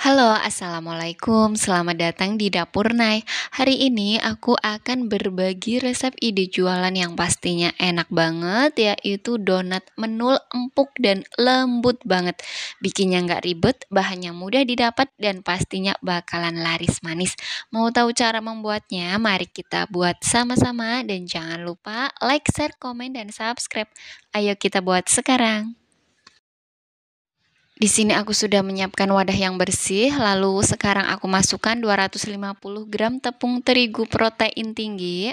Halo, Assalamualaikum. Selamat datang di Dapur Nai. Hari ini aku akan berbagi resep ide jualan yang pastinya enak banget, yaitu donat menul empuk dan lembut banget. Bikinnya nggak ribet, bahannya mudah didapat, dan pastinya bakalan laris manis. Mau tahu cara membuatnya? Mari kita buat sama-sama, dan jangan lupa like, share, komen, dan subscribe. Ayo kita buat sekarang. Di sini aku sudah menyiapkan wadah yang bersih, lalu sekarang aku masukkan 250 gram tepung terigu protein tinggi.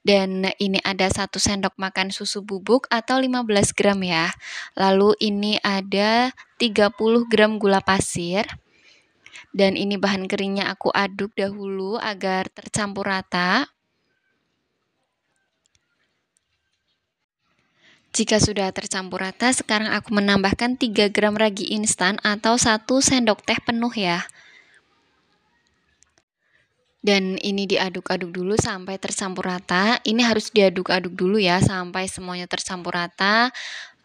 Dan ini ada 1 sendok makan susu bubuk atau 15 gram ya. Lalu ini ada 30 gram gula pasir. Dan ini bahan keringnya aku aduk dahulu agar tercampur rata. Jika sudah tercampur rata, sekarang aku menambahkan 3 gram ragi instan atau 1 sendok teh penuh ya. Dan ini diaduk-aduk dulu sampai tercampur rata. Ini harus diaduk-aduk dulu ya sampai semuanya tercampur rata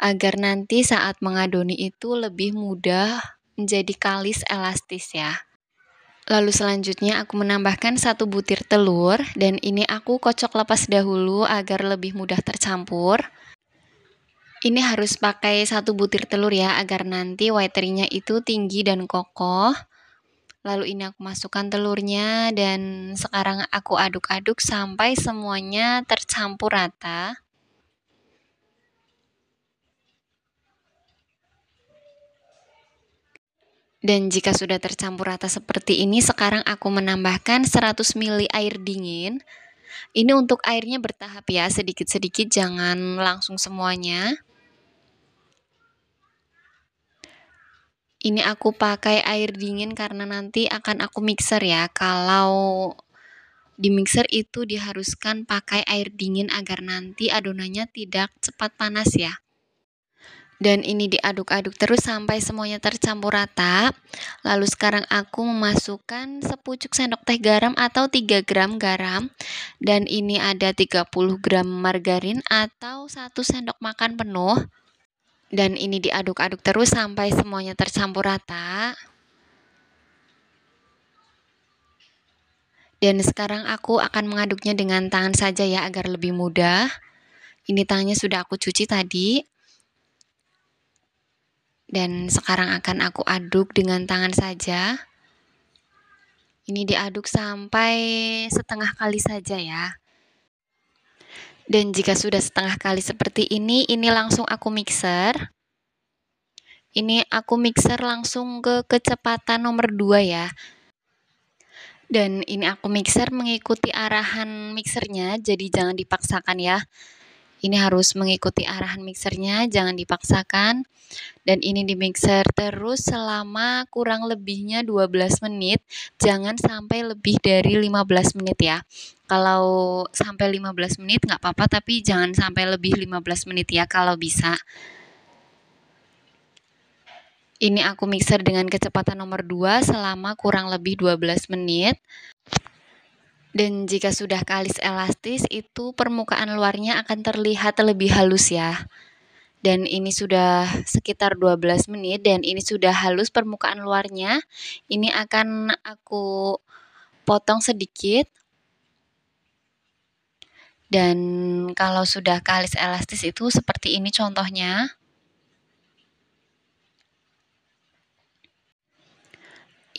agar nanti saat mengadoni itu lebih mudah menjadi kalis elastis ya. Lalu selanjutnya aku menambahkan satu butir telur dan ini aku kocok lepas dahulu agar lebih mudah tercampur. Ini harus pakai satu butir telur ya, agar nanti whiteringnya itu tinggi dan kokoh. Lalu ini aku masukkan telurnya dan sekarang aku aduk-aduk sampai semuanya tercampur rata. Dan jika sudah tercampur rata seperti ini, sekarang aku menambahkan 100 ml air dingin. Ini untuk airnya bertahap ya, sedikit-sedikit jangan langsung semuanya. Ini aku pakai air dingin karena nanti akan aku mixer ya. Kalau di mixer itu diharuskan pakai air dingin agar nanti adonannya tidak cepat panas ya. Dan ini diaduk-aduk terus sampai semuanya tercampur rata. Lalu sekarang aku memasukkan sepucuk sendok teh garam atau 3 gram garam. Dan ini ada 30 gram margarin atau 1 sendok makan penuh dan ini diaduk-aduk terus sampai semuanya tercampur rata. Dan sekarang aku akan mengaduknya dengan tangan saja ya agar lebih mudah. Ini tangannya sudah aku cuci tadi. Dan sekarang akan aku aduk dengan tangan saja. Ini diaduk sampai setengah kali saja ya. Dan jika sudah setengah kali seperti ini, ini langsung aku mixer. Ini aku mixer langsung ke kecepatan nomor 2 ya. Dan ini aku mixer mengikuti arahan mixernya, jadi jangan dipaksakan ya. Ini harus mengikuti arahan mixernya, jangan dipaksakan. Dan ini di mixer terus selama kurang lebihnya 12 menit, jangan sampai lebih dari 15 menit ya. Kalau sampai 15 menit nggak apa-apa, tapi jangan sampai lebih 15 menit ya kalau bisa. Ini aku mixer dengan kecepatan nomor 2 selama kurang lebih 12 menit. Dan jika sudah kalis elastis, itu permukaan luarnya akan terlihat lebih halus ya. Dan ini sudah sekitar 12 menit dan ini sudah halus permukaan luarnya. Ini akan aku potong sedikit. Dan kalau sudah kalis elastis itu seperti ini contohnya.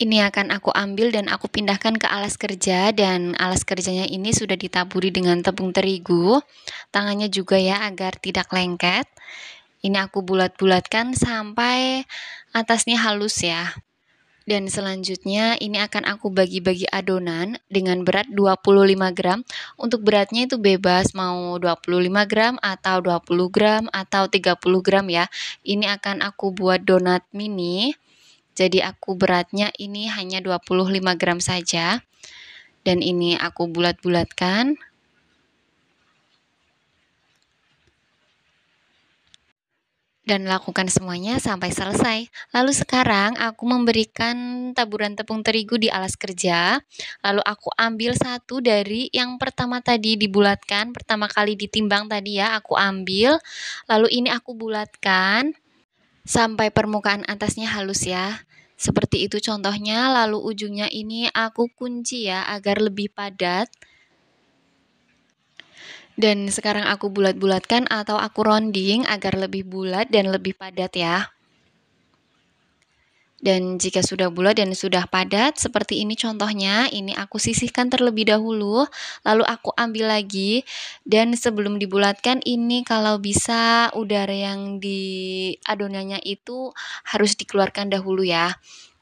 ini akan aku ambil dan aku pindahkan ke alas kerja dan alas kerjanya ini sudah ditaburi dengan tepung terigu. Tangannya juga ya agar tidak lengket. Ini aku bulat-bulatkan sampai atasnya halus ya. Dan selanjutnya ini akan aku bagi-bagi adonan dengan berat 25 gram. Untuk beratnya itu bebas mau 25 gram atau 20 gram atau 30 gram ya. Ini akan aku buat donat mini jadi aku beratnya ini hanya 25 gram saja. Dan ini aku bulat-bulatkan. Dan lakukan semuanya sampai selesai. Lalu sekarang aku memberikan taburan tepung terigu di alas kerja. Lalu aku ambil satu dari yang pertama tadi dibulatkan. Pertama kali ditimbang tadi ya aku ambil. Lalu ini aku bulatkan sampai permukaan atasnya halus ya. Seperti itu contohnya, lalu ujungnya ini aku kunci ya agar lebih padat. Dan sekarang aku bulat-bulatkan atau aku rounding agar lebih bulat dan lebih padat ya. Dan jika sudah bulat dan sudah padat, seperti ini contohnya, ini aku sisihkan terlebih dahulu, lalu aku ambil lagi, dan sebelum dibulatkan ini kalau bisa udara yang di adonannya itu harus dikeluarkan dahulu ya.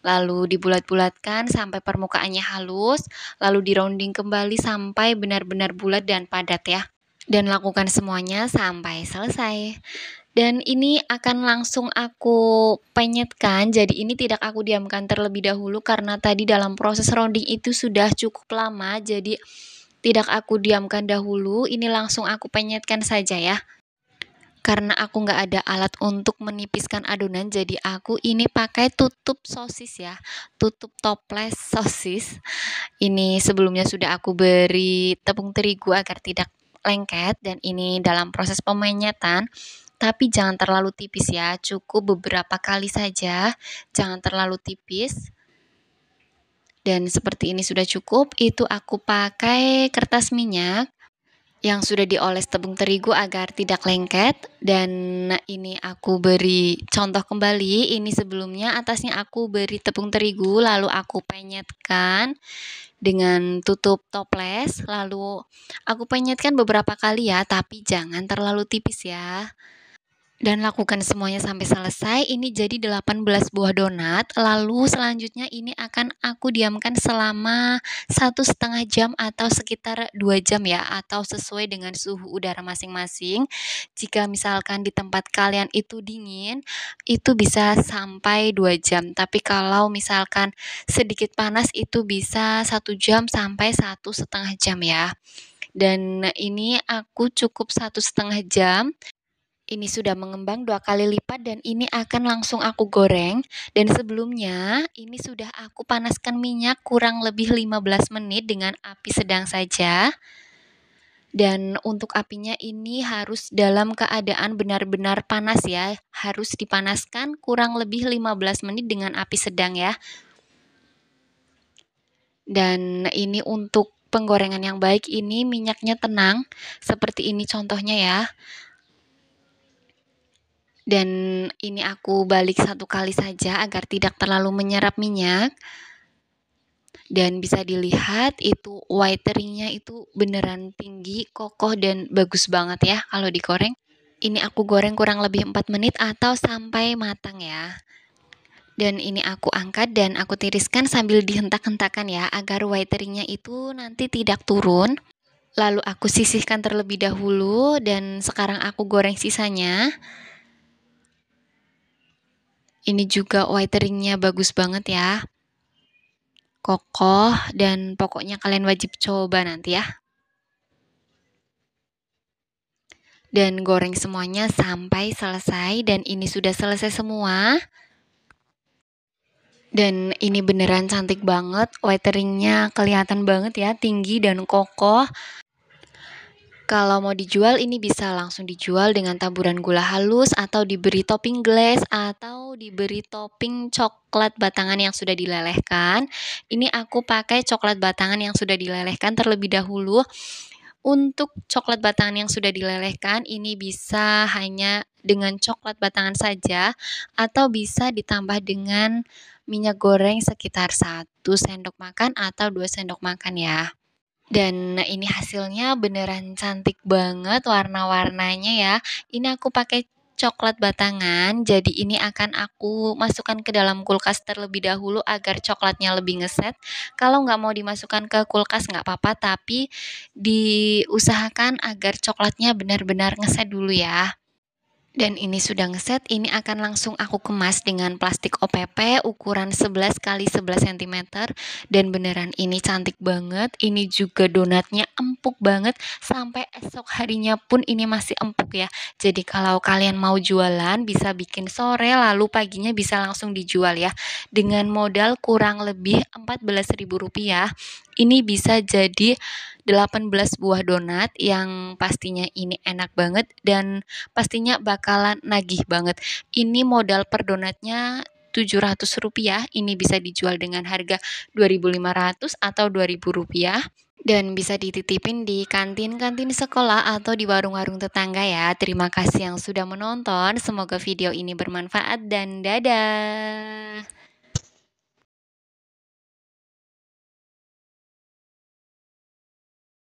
Lalu dibulat-bulatkan sampai permukaannya halus, lalu di rounding kembali sampai benar-benar bulat dan padat ya. Dan lakukan semuanya sampai selesai dan ini akan langsung aku penyetkan jadi ini tidak aku diamkan terlebih dahulu karena tadi dalam proses rounding itu sudah cukup lama jadi tidak aku diamkan dahulu ini langsung aku penyetkan saja ya karena aku nggak ada alat untuk menipiskan adonan jadi aku ini pakai tutup sosis ya tutup toples sosis ini sebelumnya sudah aku beri tepung terigu agar tidak lengket dan ini dalam proses pemenyetan tapi jangan terlalu tipis ya, cukup beberapa kali saja, jangan terlalu tipis. Dan seperti ini sudah cukup, itu aku pakai kertas minyak yang sudah dioles tepung terigu agar tidak lengket dan ini aku beri contoh kembali ini sebelumnya atasnya aku beri tepung terigu lalu aku penyetkan dengan tutup toples lalu aku penyetkan beberapa kali ya tapi jangan terlalu tipis ya dan lakukan semuanya sampai selesai. Ini jadi 18 buah donat. Lalu selanjutnya ini akan aku diamkan selama satu setengah jam atau sekitar 2 jam ya, atau sesuai dengan suhu udara masing-masing. Jika misalkan di tempat kalian itu dingin, itu bisa sampai 2 jam. Tapi kalau misalkan sedikit panas itu bisa satu jam sampai satu setengah jam ya dan ini aku cukup satu setengah jam ini sudah mengembang dua kali lipat dan ini akan langsung aku goreng. Dan sebelumnya ini sudah aku panaskan minyak kurang lebih 15 menit dengan api sedang saja. Dan untuk apinya ini harus dalam keadaan benar-benar panas ya. Harus dipanaskan kurang lebih 15 menit dengan api sedang ya. Dan ini untuk penggorengan yang baik ini minyaknya tenang. Seperti ini contohnya ya dan ini aku balik satu kali saja agar tidak terlalu menyerap minyak dan bisa dilihat itu whiteringnya itu beneran tinggi, kokoh dan bagus banget ya kalau digoreng. Ini aku goreng kurang lebih 4 menit atau sampai matang ya. Dan ini aku angkat dan aku tiriskan sambil dihentak-hentakan ya agar whiteringnya itu nanti tidak turun. Lalu aku sisihkan terlebih dahulu dan sekarang aku goreng sisanya. Ini juga whiteringnya bagus banget ya. Kokoh dan pokoknya kalian wajib coba nanti ya. Dan goreng semuanya sampai selesai dan ini sudah selesai semua. Dan ini beneran cantik banget, whiteringnya kelihatan banget ya, tinggi dan kokoh. Kalau mau dijual ini bisa langsung dijual dengan taburan gula halus atau diberi topping glaze atau diberi topping coklat batangan yang sudah dilelehkan. Ini aku pakai coklat batangan yang sudah dilelehkan terlebih dahulu. Untuk coklat batangan yang sudah dilelehkan ini bisa hanya dengan coklat batangan saja atau bisa ditambah dengan minyak goreng sekitar 1 sendok makan atau 2 sendok makan ya. Dan ini hasilnya beneran cantik banget warna-warnanya ya. Ini aku pakai coklat batangan. Jadi ini akan aku masukkan ke dalam kulkas terlebih dahulu agar coklatnya lebih ngeset. Kalau nggak mau dimasukkan ke kulkas nggak apa-apa, tapi diusahakan agar coklatnya benar-benar ngeset dulu ya dan ini sudah ngeset, ini akan langsung aku kemas dengan plastik OPP ukuran 11 x 11 cm dan beneran ini cantik banget. Ini juga donatnya empuk banget sampai esok harinya pun ini masih empuk ya. Jadi kalau kalian mau jualan bisa bikin sore lalu paginya bisa langsung dijual ya. Dengan modal kurang lebih ribu rupiah. Ini bisa jadi 18 buah donat yang pastinya ini enak banget dan pastinya bakalan nagih banget. Ini modal per donatnya 700 rupiah. ini bisa dijual dengan harga 2500 atau 2000 rupiah dan bisa dititipin di kantin-kantin sekolah atau di warung-warung tetangga ya. Terima kasih yang sudah menonton. Semoga video ini bermanfaat dan dadah.